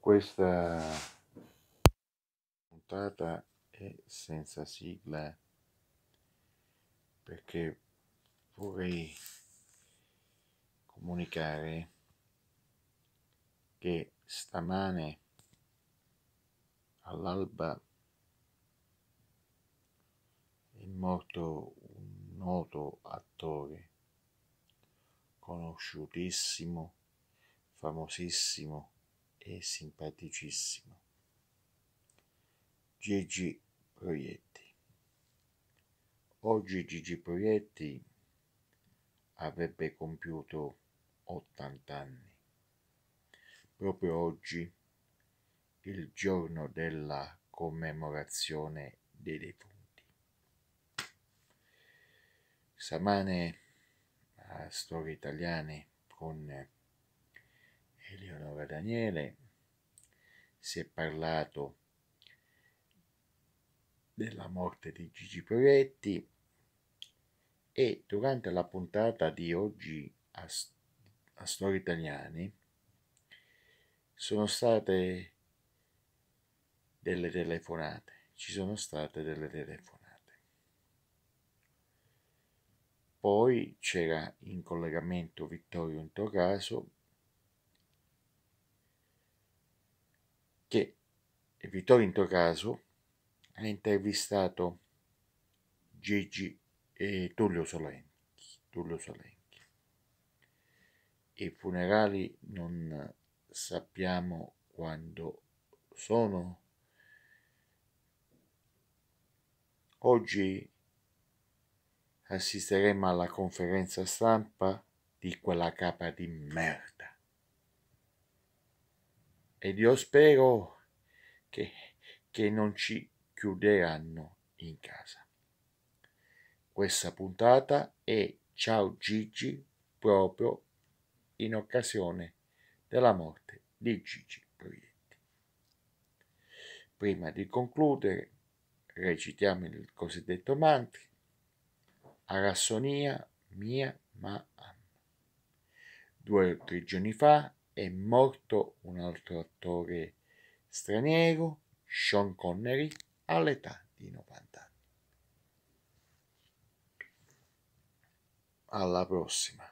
Questa puntata è senza sigla perché vorrei comunicare che stamane all'alba è morto un noto attore conosciutissimo, famosissimo e simpaticissimo. Gigi Proietti. Oggi Gigi Proietti avrebbe compiuto 80 anni. Proprio oggi, il giorno della commemorazione dei defunti. Samane a Storie Italiane con Eleonora Daniele, si è parlato della morte di Gigi Proietti e durante la puntata di oggi a, a Storie Italiane sono state delle telefonate, ci sono state delle telefonate. Poi c'era in collegamento Vittorio Intocaso che Vittorio Intocaso ha intervistato Gigi e Tullio Solenchi, Tullio Solenchi. I funerali non sappiamo quando sono. Oggi assisteremo alla conferenza stampa di quella capa di merda ed io spero che, che non ci chiuderanno in casa. Questa puntata è Ciao Gigi proprio in occasione della morte di Gigi Proietti. Prima di concludere recitiamo il cosiddetto mantra Arassonia mia ma Due o tre giorni fa è morto un altro attore straniero, Sean Connery, all'età di 90 anni. Alla prossima!